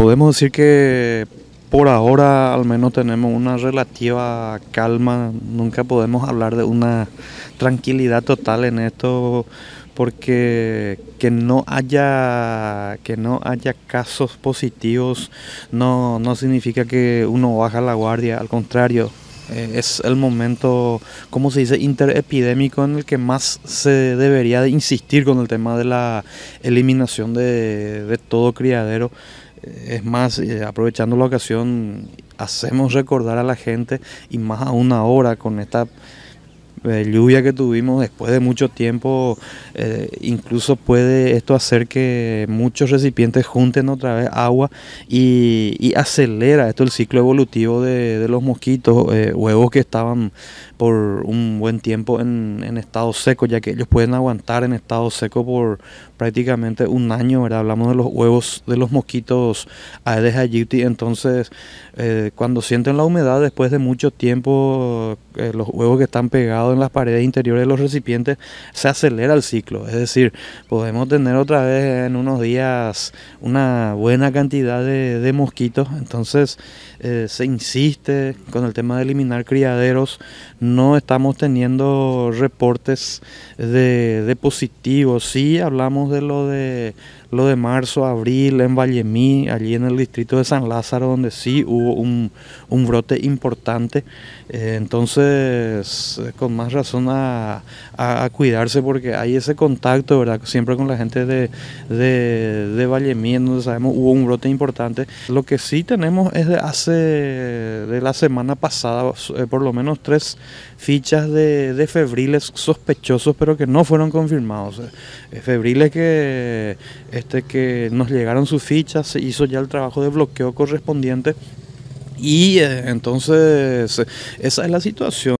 podemos decir que por ahora al menos tenemos una relativa calma, nunca podemos hablar de una tranquilidad total en esto porque que no haya que no haya casos positivos no, no significa que uno baja la guardia, al contrario, eh, es el momento, como se dice?, interepidémico en el que más se debería insistir con el tema de la eliminación de, de todo criadero. Es más, eh, aprovechando la ocasión, hacemos recordar a la gente y más aún ahora con esta eh, lluvia que tuvimos después de mucho tiempo, eh, incluso puede esto hacer que muchos recipientes junten otra vez agua y, acelera esto el ciclo evolutivo de, los mosquitos, eh, huevos que estaban por un buen tiempo en, estado seco, ya que ellos pueden aguantar en estado seco por prácticamente un año, ¿verdad? Hablamos de los huevos de los mosquitos Aedes aegypti, entonces cuando sienten la humedad después de mucho tiempo, los huevos que están pegados en las paredes interiores de los recipientes, se acelera el ciclo. Es decir, podemos tener otra vez en unos días una buena cantidad de, mosquitos. Entonces eh, se insiste con el tema de eliminar criaderos. No estamos teniendo reportes de, de positivos. Sí hablamos de lo de lo de marzo, abril en Vallemí, allí en el distrito de San Lázaro, donde sí hubo un, brote importante. Eh, entonces, eh, con más razón a, cuidarse porque hay ese contacto, ¿verdad? Siempre con la gente de, de, Mí en donde sabemos hubo un brote importante. Lo que sí tenemos es de hace, de la semana pasada, eh, por lo menos tres fichas de, febriles sospechosos, pero que no fueron confirmados. febriles que este que nos llegaron sus fichas, se hizo ya el trabajo de bloqueo correspondiente y eh, entonces esa es la situación.